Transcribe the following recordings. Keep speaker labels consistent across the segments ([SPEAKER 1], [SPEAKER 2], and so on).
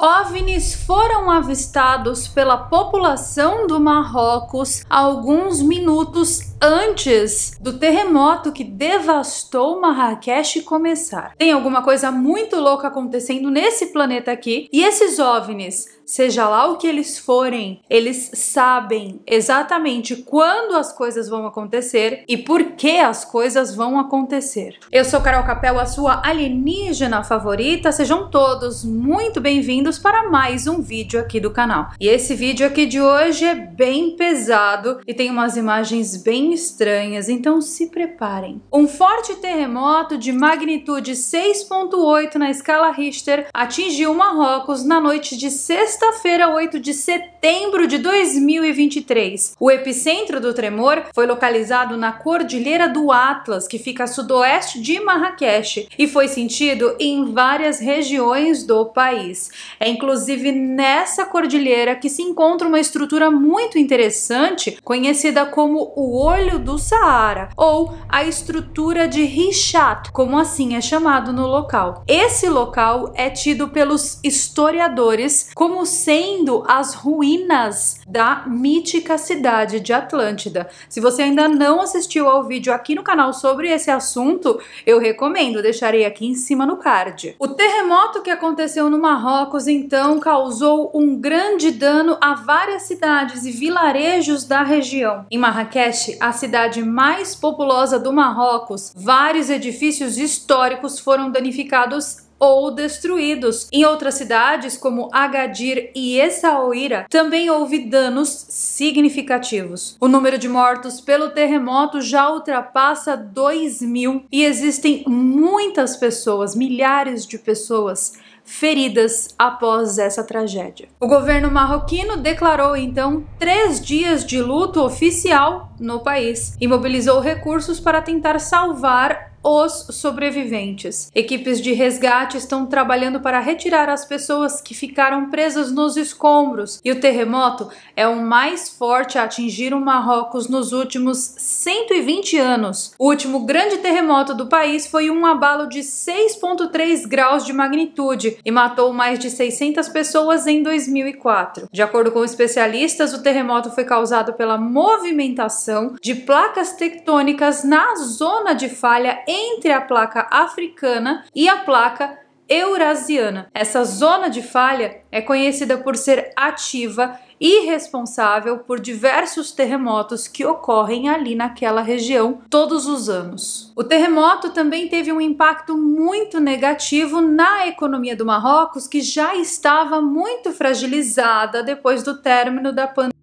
[SPEAKER 1] OVNIs foram avistados pela população do Marrocos alguns minutos antes do terremoto que devastou Marrakech começar. Tem alguma coisa muito louca acontecendo nesse planeta aqui e esses OVNIs seja lá o que eles forem, eles sabem exatamente quando as coisas vão acontecer e por que as coisas vão acontecer. Eu sou Carol Capel, a sua alienígena favorita. Sejam todos muito bem-vindos para mais um vídeo aqui do canal. E esse vídeo aqui de hoje é bem pesado e tem umas imagens bem estranhas, então se preparem. Um forte terremoto de magnitude 6.8 na escala Richter atingiu Marrocos na noite de sexta-feira, 8 de setembro setembro de 2023. O epicentro do tremor foi localizado na Cordilheira do Atlas, que fica a sudoeste de Marrakech, e foi sentido em várias regiões do país. É inclusive nessa cordilheira que se encontra uma estrutura muito interessante, conhecida como o Olho do Saara, ou a estrutura de Richat, como assim é chamado no local. Esse local é tido pelos historiadores como sendo as ruínas ruínas da mítica cidade de Atlântida. Se você ainda não assistiu ao vídeo aqui no canal sobre esse assunto, eu recomendo, deixarei aqui em cima no card. O terremoto que aconteceu no Marrocos, então, causou um grande dano a várias cidades e vilarejos da região. Em Marrakech, a cidade mais populosa do Marrocos, vários edifícios históricos foram danificados ou destruídos. Em outras cidades, como Agadir e Essaouira, também houve danos significativos. O número de mortos pelo terremoto já ultrapassa 2 mil e existem muitas pessoas, milhares de pessoas, feridas após essa tragédia. O governo marroquino declarou então três dias de luto oficial no país e mobilizou recursos para tentar salvar os sobreviventes. Equipes de resgate estão trabalhando para retirar as pessoas que ficaram presas nos escombros, e o terremoto é o mais forte a atingir o Marrocos nos últimos 120 anos. O último grande terremoto do país foi um abalo de 6,3 graus de magnitude e matou mais de 600 pessoas em 2004. De acordo com especialistas, o terremoto foi causado pela movimentação de placas tectônicas na zona de falha entre a placa africana e a placa eurasiana. Essa zona de falha é conhecida por ser ativa e responsável por diversos terremotos que ocorrem ali naquela região todos os anos. O terremoto também teve um impacto muito negativo na economia do Marrocos, que já estava muito fragilizada depois do término da pandemia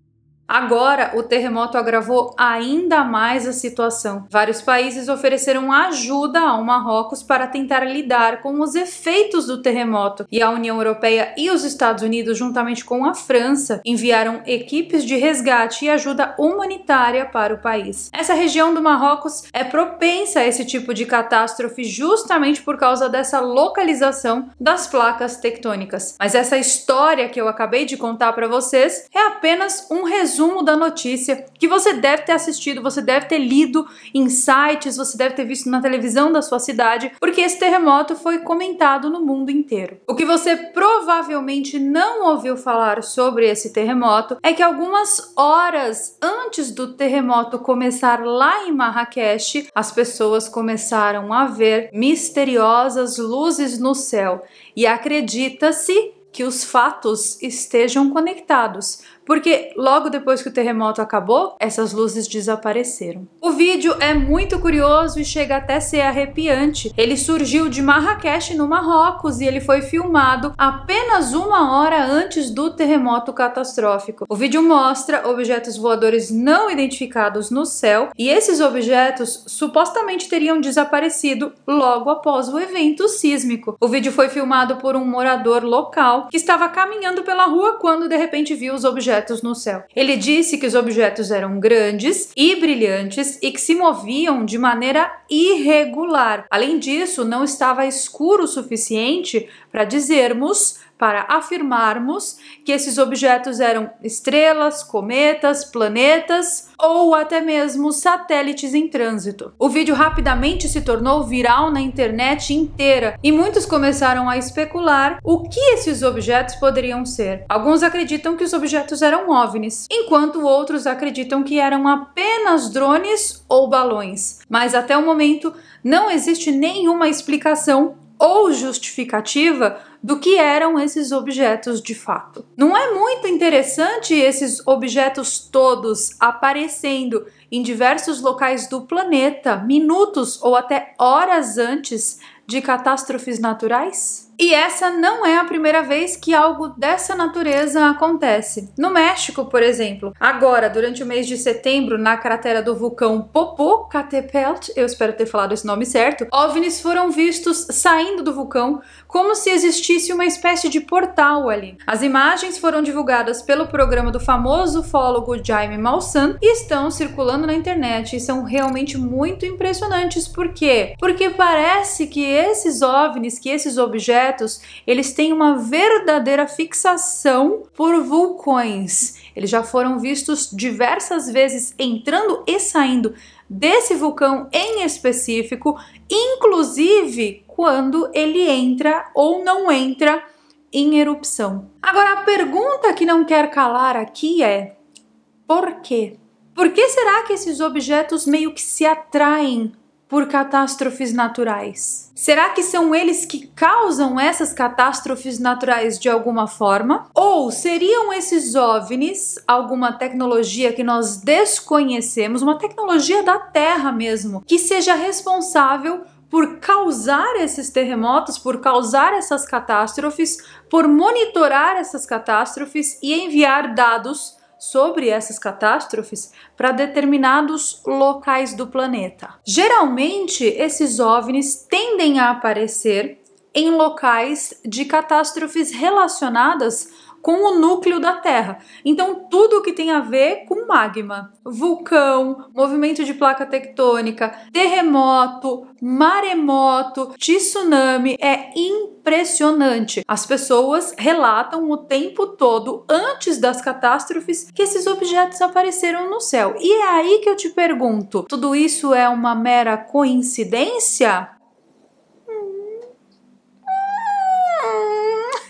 [SPEAKER 1] Agora, o terremoto agravou ainda mais a situação. Vários países ofereceram ajuda ao Marrocos para tentar lidar com os efeitos do terremoto, e a União Europeia e os Estados Unidos, juntamente com a França, enviaram equipes de resgate e ajuda humanitária para o país. Essa região do Marrocos é propensa a esse tipo de catástrofe justamente por causa dessa localização das placas tectônicas. Mas essa história que eu acabei de contar para vocês é apenas um resumo resumo da notícia que você deve ter assistido, você deve ter lido em sites, você deve ter visto na televisão da sua cidade, porque esse terremoto foi comentado no mundo inteiro. O que você provavelmente não ouviu falar sobre esse terremoto é que algumas horas antes do terremoto começar lá em Marrakech, as pessoas começaram a ver misteriosas luzes no céu e acredita-se que os fatos estejam conectados, porque logo depois que o terremoto acabou, essas luzes desapareceram. O vídeo é muito curioso e chega até a ser arrepiante. Ele surgiu de Marrakech, no Marrocos, e ele foi filmado apenas uma hora antes do terremoto catastrófico. O vídeo mostra objetos voadores não identificados no céu e esses objetos supostamente teriam desaparecido logo após o evento sísmico. O vídeo foi filmado por um morador local que estava caminhando pela rua quando de repente viu os objetos objetos no céu. Ele disse que os objetos eram grandes e brilhantes e que se moviam de maneira irregular. Além disso, não estava escuro o suficiente para dizermos para afirmarmos que esses objetos eram estrelas, cometas, planetas ou até mesmo satélites em trânsito. O vídeo rapidamente se tornou viral na internet inteira e muitos começaram a especular o que esses objetos poderiam ser. Alguns acreditam que os objetos eram OVNIs, enquanto outros acreditam que eram apenas drones ou balões. Mas até o momento não existe nenhuma explicação ou justificativa do que eram esses objetos de fato. Não é muito interessante esses objetos todos aparecendo em diversos locais do planeta, minutos ou até horas antes de catástrofes naturais? E essa não é a primeira vez que algo dessa natureza acontece. No México, por exemplo, agora, durante o mês de setembro, na cratera do vulcão Popocatépetl, eu espero ter falado esse nome certo, OVNIs foram vistos saindo do vulcão como se existisse uma espécie de portal ali. As imagens foram divulgadas pelo programa do famoso ufólogo Jaime Maussan e estão circulando na internet e são realmente muito impressionantes. Por quê? Porque parece que esses ovnis, que esses objetos, eles têm uma verdadeira fixação por vulcões. Eles já foram vistos diversas vezes entrando e saindo desse vulcão em específico, inclusive quando ele entra ou não entra em erupção. Agora a pergunta que não quer calar aqui é: por quê? Por que será que esses objetos meio que se atraem por catástrofes naturais? Será que são eles que causam essas catástrofes naturais de alguma forma? Ou seriam esses OVNIs alguma tecnologia que nós desconhecemos, uma tecnologia da Terra mesmo, que seja responsável por causar esses terremotos, por causar essas catástrofes, por monitorar essas catástrofes e enviar dados sobre essas catástrofes para determinados locais do planeta. Geralmente, esses ovnis tendem a aparecer em locais de catástrofes relacionadas com o núcleo da Terra. Então, tudo o que tem a ver com magma, vulcão, movimento de placa tectônica, terremoto, maremoto, tsunami é impressionante. As pessoas relatam o tempo todo antes das catástrofes que esses objetos apareceram no céu. E é aí que eu te pergunto: tudo isso é uma mera coincidência?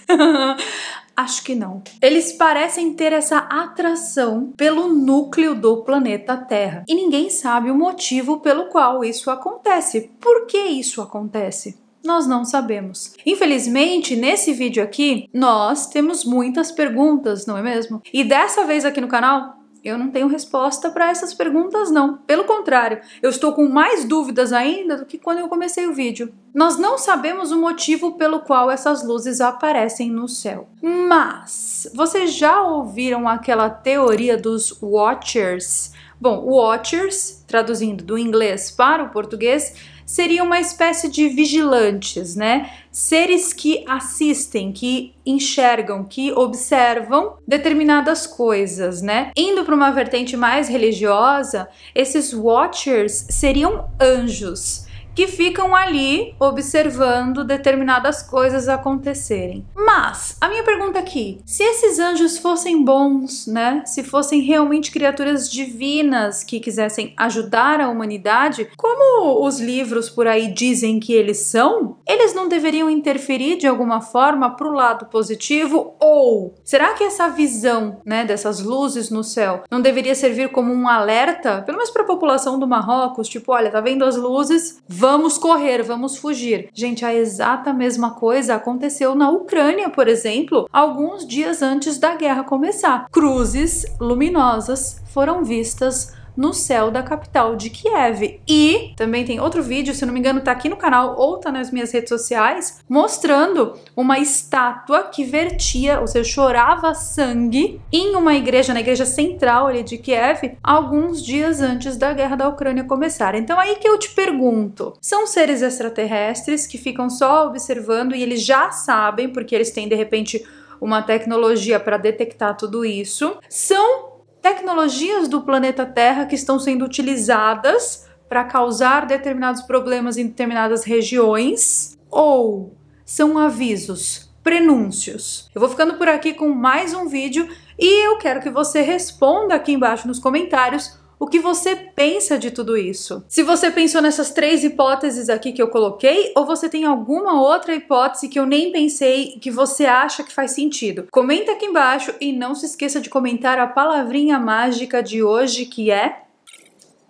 [SPEAKER 1] Acho que não. Eles parecem ter essa atração pelo núcleo do planeta Terra e ninguém sabe o motivo pelo qual isso acontece. Por que isso acontece? Nós não sabemos. Infelizmente, nesse vídeo aqui, nós temos muitas perguntas, não é mesmo? E dessa vez aqui no canal, eu não tenho resposta para essas perguntas, não. Pelo contrário, eu estou com mais dúvidas ainda do que quando eu comecei o vídeo. Nós não sabemos o motivo pelo qual essas luzes aparecem no céu. Mas vocês já ouviram aquela teoria dos Watchers? Bom, Watchers, traduzindo do inglês para o português, seriam uma espécie de vigilantes, né? Seres que assistem, que enxergam, que observam determinadas coisas, né? Indo para uma vertente mais religiosa, esses Watchers seriam anjos que ficam ali observando determinadas coisas acontecerem. Mas a minha pergunta aqui, se esses anjos fossem bons, né? Se fossem realmente criaturas divinas que quisessem ajudar a humanidade, como os livros por aí dizem que eles são, eles não deveriam interferir de alguma forma para o lado positivo ou será que essa visão, né, dessas luzes no céu não deveria servir como um alerta, pelo menos para a população do Marrocos, tipo, olha, tá vendo as luzes? Vamos Vamos correr, vamos fugir. Gente, a exata mesma coisa aconteceu na Ucrânia, por exemplo, alguns dias antes da guerra começar. Cruzes luminosas foram vistas no céu da capital de Kiev. E também tem outro vídeo, se não me engano, tá aqui no canal ou tá nas minhas redes sociais, mostrando uma estátua que vertia, ou seja, chorava sangue em uma igreja, na igreja central ali de Kiev, alguns dias antes da guerra da Ucrânia começar. Então aí que eu te pergunto, são seres extraterrestres que ficam só observando e eles já sabem, porque eles têm de repente uma tecnologia para detectar tudo isso. São tecnologias do planeta Terra que estão sendo utilizadas para causar determinados problemas em determinadas regiões ou são avisos, prenúncios. Eu vou ficando por aqui com mais um vídeo e eu quero que você responda aqui embaixo nos comentários o que você pensa de tudo isso? Se você pensou nessas três hipóteses aqui que eu coloquei, ou você tem alguma outra hipótese que eu nem pensei que você acha que faz sentido? Comenta aqui embaixo e não se esqueça de comentar a palavrinha mágica de hoje que é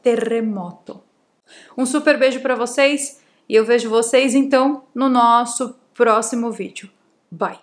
[SPEAKER 1] terremoto. Um super beijo para vocês e eu vejo vocês então no nosso próximo vídeo. Bye.